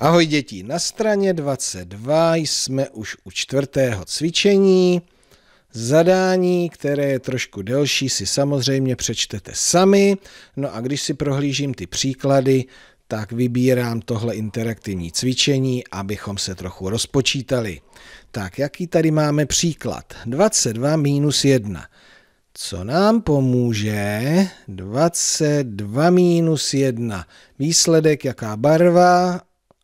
Ahoj děti, na straně 22 jsme už u čtvrtého cvičení. Zadání, které je trošku delší, si samozřejmě přečtete sami. No a když si prohlížím ty příklady, tak vybírám tohle interaktivní cvičení, abychom se trochu rozpočítali. Tak, jaký tady máme příklad? 22 minus 1. Co nám pomůže? 22 minus 1. Výsledek, jaká barva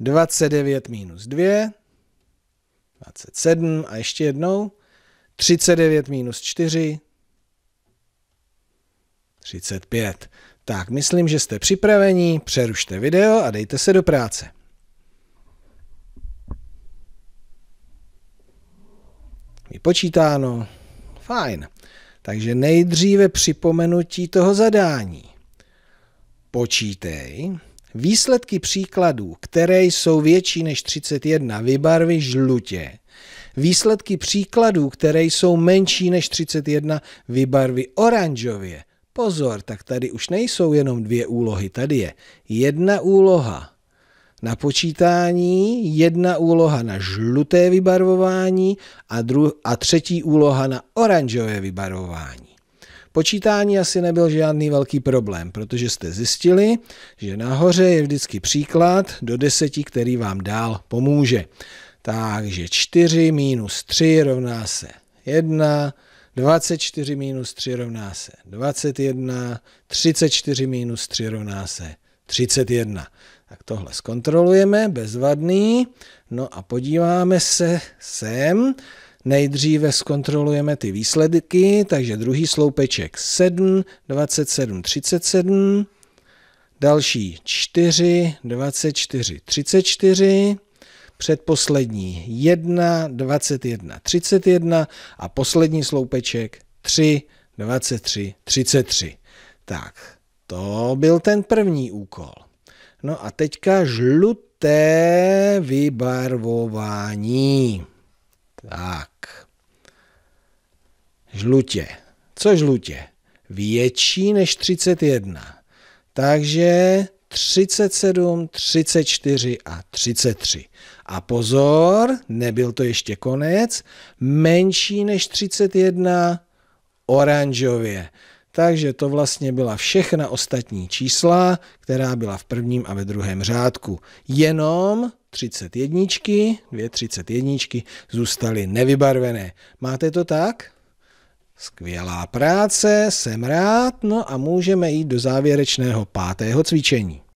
29 minus 2, 27 a ještě jednou, 39 minus 4, 35. Tak, myslím, že jste připraveni, přerušte video a dejte se do práce. Vypočítáno. Fajn. Takže nejdříve připomenutí toho zadání. Počítej, Výsledky příkladů, které jsou větší než 31, vybarví žlutě. Výsledky příkladů, které jsou menší než 31, vybarví oranžově. Pozor, tak tady už nejsou jenom dvě úlohy, tady je jedna úloha na počítání, jedna úloha na žluté vybarvování a, dru- a třetí úloha na oranžové vybarvování. Počítání asi nebyl žádný velký problém, protože jste zjistili, že nahoře je vždycky příklad do deseti, který vám dál pomůže. Takže 4 minus 3 rovná se 1, 24 minus 3 rovná se 21, 34 minus 3 rovná se 31. Tak tohle zkontrolujeme, bezvadný. No a podíváme se sem. Nejdříve zkontrolujeme ty výsledky, takže druhý sloupeček 7, 27, 37, další 4, 24, 34, předposlední 1, 21, 31 a poslední sloupeček 3, 23, 33. Tak, to byl ten první úkol. No a teďka žluté vybarvování. Tak. Žlutě. Co žlutě? Větší než 31. Takže 37, 34 a 33. A pozor, nebyl to ještě konec, menší než 31 oranžově takže to vlastně byla všechna ostatní čísla, která byla v prvním a ve druhém řádku. Jenom 31, dvě 31 zůstaly nevybarvené. Máte to tak? Skvělá práce, jsem rád, no a můžeme jít do závěrečného pátého cvičení.